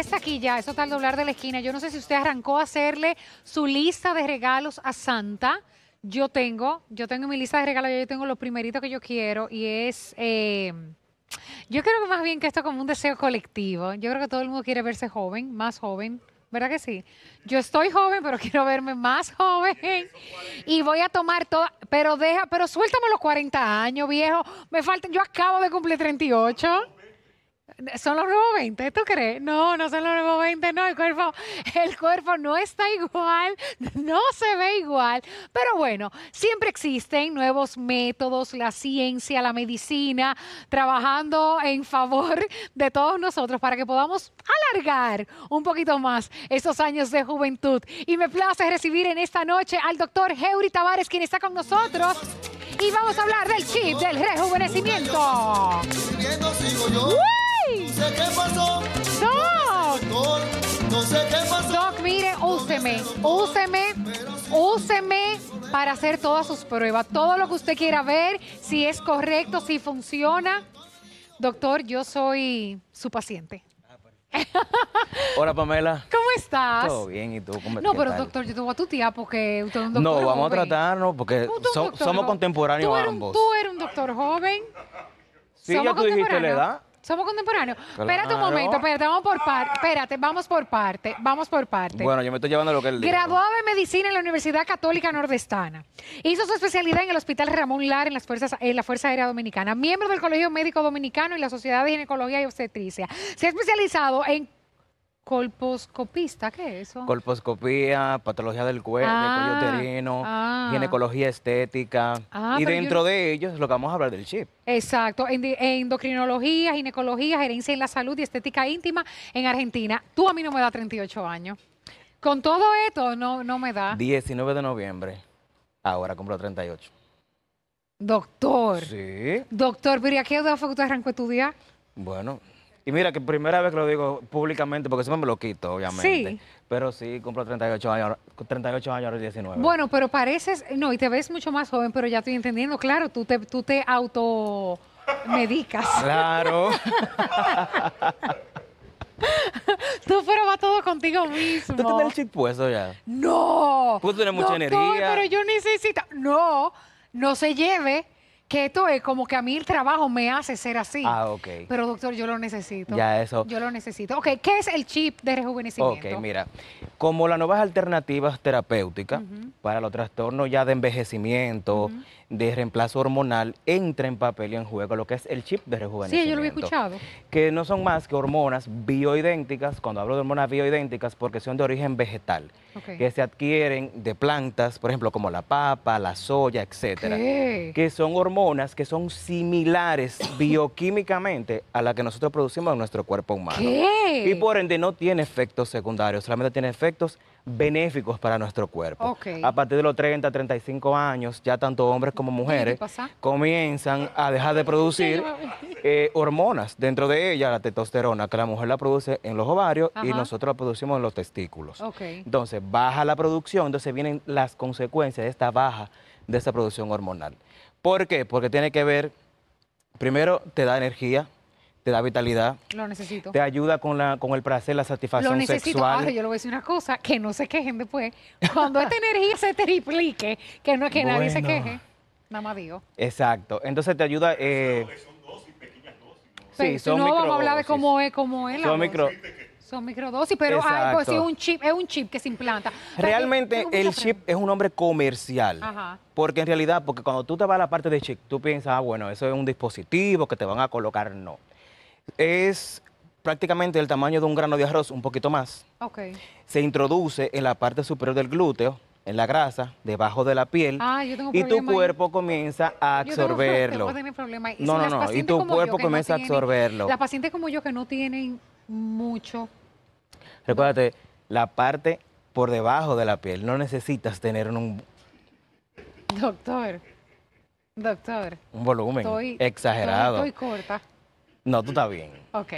está aquí ya, eso está al doblar de la esquina. Yo no sé si usted arrancó a hacerle su lista de regalos a Santa. Yo tengo, yo tengo mi lista de regalos, yo tengo los primeritos que yo quiero y es... Eh, yo creo que más bien que esto como un deseo colectivo. Yo creo que todo el mundo quiere verse joven, más joven. ¿verdad que sí? Yo estoy joven, pero quiero verme más joven. Y voy a tomar todo, pero deja, pero suéltame los 40 años, viejo. Me faltan, yo acabo de cumplir 38. Son los nuevos 20, ¿tú crees? No, no son los nuevos 20, no, el cuerpo, el cuerpo no está igual, no se ve igual, pero bueno, siempre existen nuevos métodos, la ciencia, la medicina, trabajando en favor de todos nosotros para que podamos alargar un poquito más esos años de juventud. Y me place recibir en esta noche al doctor Heuri Tavares, quien está con nosotros y vamos a hablar del chip del rejuvenecimiento sé qué pasó. Doc. No sé qué pasó. Doc, mire, úseme, úseme, úseme para hacer todas sus pruebas, todo lo que usted quiera ver, si es correcto, si funciona. Doctor, yo soy su paciente. Hola Pamela. ¿Cómo estás? Todo bien, ¿y tú? ¿Cómo no, pero doctor, yo te a tu tía porque usted es un doctor No, vamos a tratarnos porque somos contemporáneos tú eres, ambos. Tú eres un doctor joven. Sí, ya tú dijiste la edad. Somos contemporáneos. Espérate un momento, espérate, vamos por parte. Espérate, vamos por parte, vamos por parte. Bueno, yo me estoy llevando lo que él dice. Graduado en medicina en la Universidad Católica Nordestana. Hizo su especialidad en el Hospital Ramón Lar en, las fuerzas, en la Fuerza Aérea Dominicana. Miembro del Colegio Médico Dominicano y la Sociedad de Ginecología y Obstetricia. Se ha especializado en Colposcopista, ¿qué es eso? Colposcopía, patología del cuerpo, ah, ah. ginecología estética. Ah, y dentro de ellos lo que vamos a hablar del chip. Exacto, endocrinología, ginecología, gerencia en la salud y estética íntima en Argentina. Tú a mí no me da 38 años. Con todo esto no, no me da. 19 de noviembre, ahora cumplo 38. Doctor. Sí. Doctor, pero qué edad fue que tú arrancó a estudiar? Bueno, y mira, que primera vez que lo digo públicamente, porque siempre me lo quito, obviamente. Sí. Pero sí, cumplo 38 años, 38 años ahora 19. Bueno, pero pareces, no, y te ves mucho más joven, pero ya estoy entendiendo, claro, tú te, tú te auto medicas. Claro. Tú, pero va todo contigo mismo. ¿Tú tienes el chip puesto ya? ¡No! Tú tienes mucha energía. energía. pero yo necesito... No, no se lleve que esto es como que a mí el trabajo me hace ser así. Ah, ok. Pero doctor, yo lo necesito. Ya eso. Yo lo necesito. Ok, ¿qué es el chip de rejuvenecimiento? Ok, mira, como las nuevas alternativas terapéuticas para los trastornos ya de envejecimiento, de reemplazo hormonal entra en papel y en juego lo que es el chip de rejuvenecimiento. Sí, yo lo había escuchado. Que no son más que hormonas bioidénticas, cuando hablo de hormonas bioidénticas, porque son de origen vegetal, que se adquieren de plantas, por ejemplo, como la papa, la soya, etcétera, que son hormonas que son similares bioquímicamente a las que nosotros producimos en nuestro cuerpo humano. Y por ende no tiene efectos secundarios, solamente tiene efectos benéficos para nuestro cuerpo. A partir de los 30, 35 años, ya tanto hombres como mujeres comienzan a dejar de producir eh, hormonas. Dentro de ella, la testosterona, que la mujer la produce en los ovarios y nosotros la producimos en los testículos. Entonces, baja la producción, entonces vienen las consecuencias de esta baja de esa producción hormonal. ¿Por qué? Porque tiene que ver, primero, te da energía, te da vitalidad. Lo necesito. Te ayuda con, la, con el placer, la satisfacción sexual. yo le voy a decir una cosa, que no se quejen después. Cuando esta energía se triplique, que no es que nadie se queje. Mamá Exacto. Entonces te ayuda. Eh, son dosis, pequeñas dosis. Sí, son no vamos a hablar de cómo es, cómo es son micro... Son microdosis, pero un chip, es un chip que se implanta. Realmente el chip es un nombre comercial. Ajá. Porque en realidad, porque cuando tú te vas a la parte de chip, tú piensas, ah, bueno, eso es un dispositivo que te van a colocar. No. Es prácticamente el tamaño de un grano de arroz, un poquito más. Se introduce en la parte superior del glúteo en la grasa, debajo de la piel, ah, y tu cuerpo comienza a absorberlo. no, no, no, y tu cuerpo comienza a absorberlo. Las pacientes como yo que no tienen mucho. Recuérdate, la parte por debajo de la piel, no necesitas tener un... Doctor, doctor. Un volumen estoy, exagerado. Estoy corta. No, tú estás bien. Ok.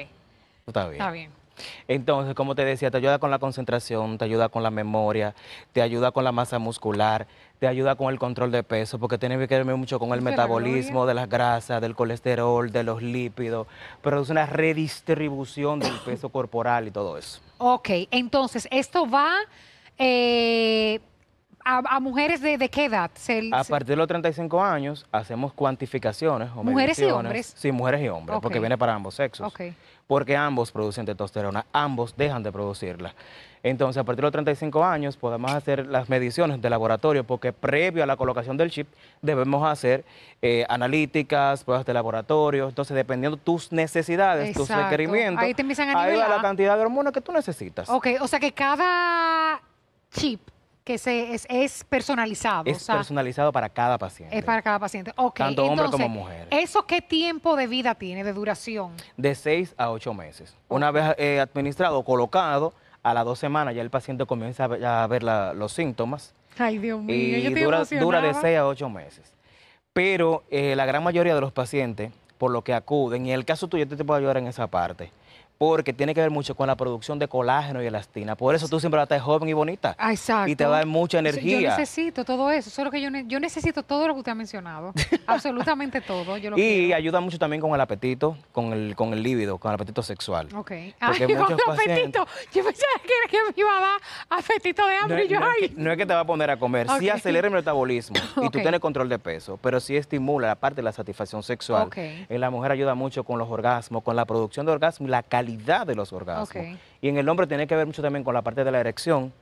Tú estás bien. Está bien. Entonces, como te decía, te ayuda con la concentración, te ayuda con la memoria, te ayuda con la masa muscular, te ayuda con el control de peso, porque tiene que ver mucho con el metabolismo de las grasas, del colesterol, de los lípidos, produce una redistribución del peso corporal y todo eso. Ok, entonces esto va... Eh a, mujeres de, qué edad? a partir de los 35 años hacemos cuantificaciones. O ¿Mujeres y hombres? Sí, mujeres y hombres, porque viene para ambos sexos. Porque ambos producen testosterona, ambos dejan de producirla. Entonces, a partir de los 35 años podemos hacer las mediciones de laboratorio, porque previo a la colocación del chip debemos hacer eh, analíticas, pruebas de laboratorio. Entonces, dependiendo tus necesidades, tus requerimientos, ahí te empiezan la cantidad de hormonas que tú necesitas. Ok, o sea que cada chip que se, es, personalizado. Es personalizado para cada paciente. Es para cada paciente. Tanto hombre como mujer. ¿Eso qué tiempo de vida tiene, de duración? De seis a ocho meses. Una vez eh, administrado, colocado, a las dos semanas ya el paciente comienza a ver, los síntomas. Ay, Dios mío. Y dura, dura, de seis a ocho meses. Pero eh, la gran mayoría de los pacientes, por lo que acuden, y en el caso tuyo, yo te puedo ayudar en esa parte porque tiene que ver mucho con la producción de colágeno y elastina. Por eso tú siempre vas a estar joven y bonita. Ah, exacto. Y te va a dar mucha energía. Yo necesito todo eso, solo que yo, necesito todo lo que usted ha mencionado, absolutamente todo. y ayuda mucho también con el apetito, con el, con el líbido, con el apetito sexual. Ok. Ay, con el apetito. Yo pensaba que, era que me iba apetito de hambre. No, yo, ahí. no es que te va a poner a comer, si sí acelera el metabolismo y tú tienes control de peso, pero sí estimula la parte de la satisfacción sexual. En la mujer ayuda mucho con los orgasmos, con la producción de orgasmo y la calidad de los orgasmos. Y en el hombre tiene que ver mucho también con la parte de la erección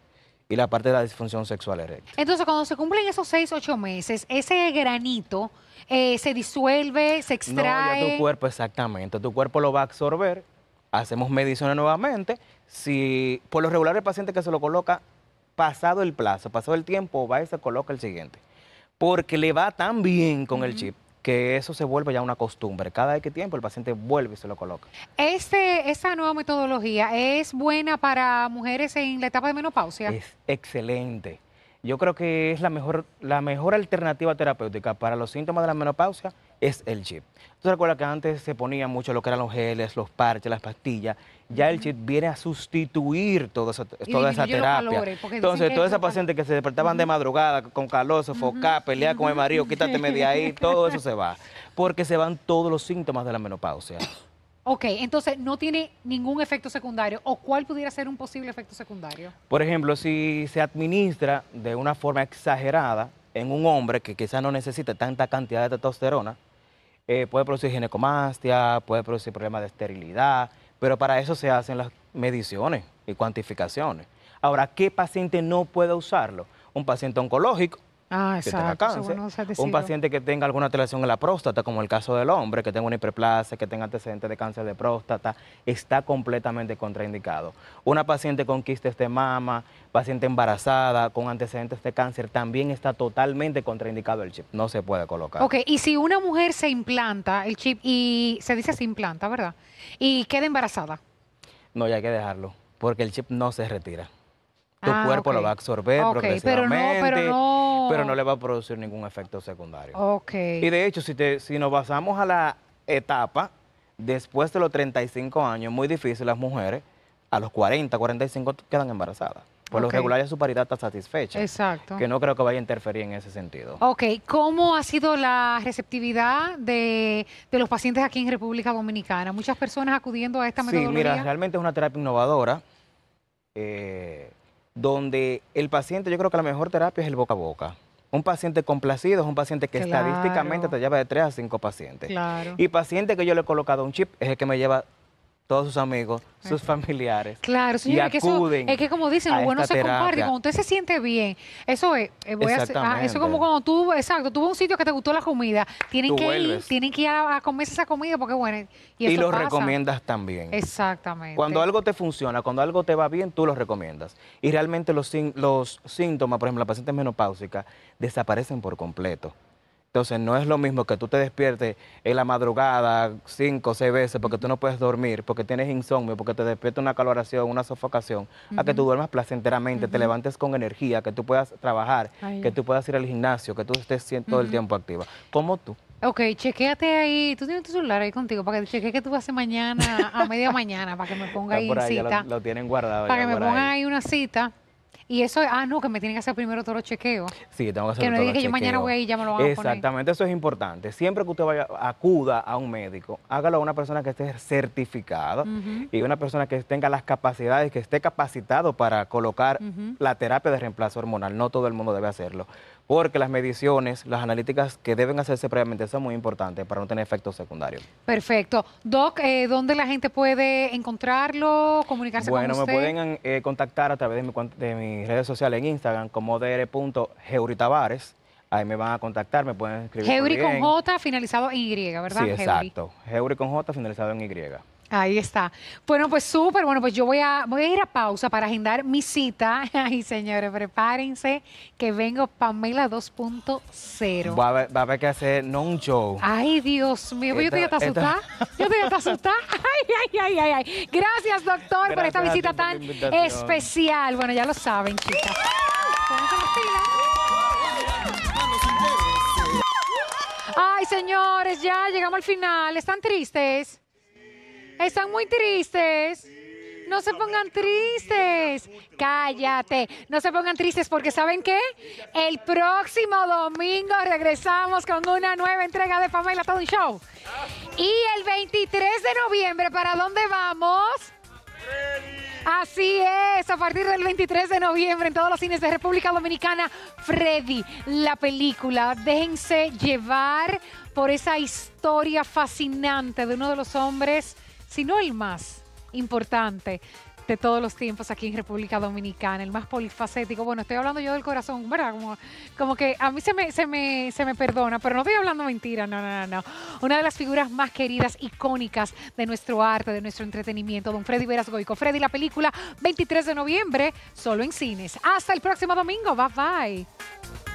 y la parte de la disfunción sexual erecta. Entonces, cuando se cumplen esos seis, ocho meses, ese granito eh, se disuelve, se extrae. tu cuerpo, exactamente. Tu cuerpo lo va a absorber. Hacemos mediciones nuevamente. Si por lo regular el paciente que se lo coloca pasado el plazo, pasado el tiempo, va y se coloca el siguiente. Porque le va tan bien con el chip que eso se vuelve ya una costumbre. Cada vez que tiempo el paciente vuelve y se lo coloca. Este, ¿Esta nueva metodología es buena para mujeres en la etapa de menopausia? Es excelente yo creo que es la mejor, la mejor alternativa terapéutica para los síntomas de la menopausia es el chip. Tú acuerdas que antes se ponía mucho lo que eran los geles, los parches, las pastillas. Ya el chip viene a sustituir toda esa, toda esa terapia. Entonces, toda esa paciente que se despertaban de madrugada con calor, se pelea con el marido, quítate media ahí, todo eso se va. Porque se van todos los síntomas de la menopausia. Ok, entonces no tiene ningún efecto secundario. ¿O cuál pudiera ser un posible efecto secundario? Por ejemplo, si se administra de una forma exagerada en un hombre que quizás no necesita tanta cantidad de testosterona, eh, puede producir ginecomastia, puede producir problemas de esterilidad, pero para eso se hacen las mediciones y cuantificaciones. Ahora, ¿qué paciente no puede usarlo? Un paciente oncológico, ah, un paciente que tenga alguna alteración en la próstata, como el caso del hombre, que tenga una hiperplasia, que tenga antecedentes de cáncer de próstata, está completamente contraindicado. Una paciente con quistes de mama, paciente embarazada, con antecedentes de cáncer, también está totalmente contraindicado el chip, no se puede colocar. Ok, y si una mujer se implanta el chip y se dice se implanta, ¿verdad? Y queda embarazada. No, ya hay que dejarlo, porque el chip no se retira tu ah, cuerpo lo va a absorber progresivamente. Pero no, pero no pero no le va a producir ningún efecto secundario. Ok. Y de hecho, si, te, si nos basamos a la etapa, después de los 35 años, muy difícil las mujeres, a los 40, 45 quedan embarazadas. Por lo regular ya su paridad está satisfecha. Exacto. Que no creo que vaya a interferir en ese sentido. Ok, ¿cómo ha sido la receptividad de, los pacientes aquí en República Dominicana? Muchas personas acudiendo a esta sí, metodología. Sí, mira, realmente es una terapia innovadora. Eh, donde el paciente, yo creo que la mejor terapia es el boca a boca. Un paciente complacido es un paciente que estadísticamente te lleva de 3 a 5 pacientes. Y paciente que yo le he colocado un chip es el que me lleva todos sus amigos, sus familiares. Claro, señor, que es que como dicen, lo bueno se comparte. Cuando usted se siente bien, eso es, eh, voy a, ah, eso como cuando tú, exacto, tuvo un sitio que te gustó la comida, tienen que ir, tienen que ir a, comerse esa comida porque bueno, y, eso y lo recomiendas también. Exactamente. Cuando algo te funciona, cuando algo te va bien, tú lo recomiendas. Y realmente los, los síntomas, por ejemplo, la paciente menopáusica, desaparecen por completo. Entonces no es lo mismo que tú te despiertes en la madrugada cinco o seis veces porque tú no puedes dormir, porque tienes insomnio, porque te despierta una caloración, una sofocación, a que tú duermas placenteramente, te levantes con energía, que tú puedas trabajar, que tú puedas ir al gimnasio, que tú estés todo el tiempo activa. Como tú. Ok, chequéate ahí. Tú tienes tu celular ahí contigo para que chequee que tú vas a mañana a media mañana para que me ponga ahí, cita. Lo, tienen guardado. Para que me ponga ahí una cita y eso, ah, no, que me tienen que hacer primero todos los chequeos. Sí, tengo que hacer Que no diga que yo mañana voy a ir y ya me lo van a Exactamente, eso es importante. Siempre que usted vaya, acuda a un médico, hágalo a una persona que esté certificada y una persona que tenga las capacidades, que esté capacitado para colocar la terapia de reemplazo hormonal. No todo el mundo debe hacerlo porque las mediciones, las analíticas que deben hacerse previamente son muy importantes para no tener efectos secundarios. Perfecto. Doc, eh, ¿dónde la gente puede encontrarlo, comunicarse con usted? Bueno, me pueden eh, contactar a través de, mis redes sociales en Instagram como dr.geuritavares, Ahí me van a contactar, me pueden escribir. Geuri con J finalizado en Y, ¿verdad? Sí, exacto. Geuri con J finalizado en Y. Ahí está. Bueno, pues súper. Bueno, pues yo voy a, voy a ir a pausa para agendar mi cita. Ay, señores, prepárense que vengo Pamela 2.0. Va, a haber que hacer no un show. Ay, Dios mío, pues Yo yo voy a asustada. Yo a voy asustada. Ay, ay, ay, ay, ay. Gracias, doctor, por esta visita tan especial. Bueno, ya lo saben, chicas. Ay, señores, ya llegamos al final. ¿Están tristes? Están muy tristes. No se pongan tristes. Cállate. No se pongan tristes porque ¿saben qué? El próximo domingo regresamos con una nueva entrega de Fama y la Show. Y el 23 de noviembre, ¿para dónde vamos? Así es, a partir del 23 de noviembre en todos los cines de República Dominicana, Freddy, la película. Déjense llevar por esa historia fascinante de uno de los hombres sino el más importante de todos los tiempos aquí en República Dominicana, el más polifacético. Bueno, estoy hablando yo del corazón, ¿verdad? Como, que a mí se me, se, me, perdona, pero no estoy hablando mentira, no, no, no, no. Una de las figuras más queridas, icónicas de nuestro arte, de nuestro entretenimiento, don Freddy Veras Goico. Freddy, la película 23 de noviembre, solo en cines. Hasta el próximo domingo, bye bye.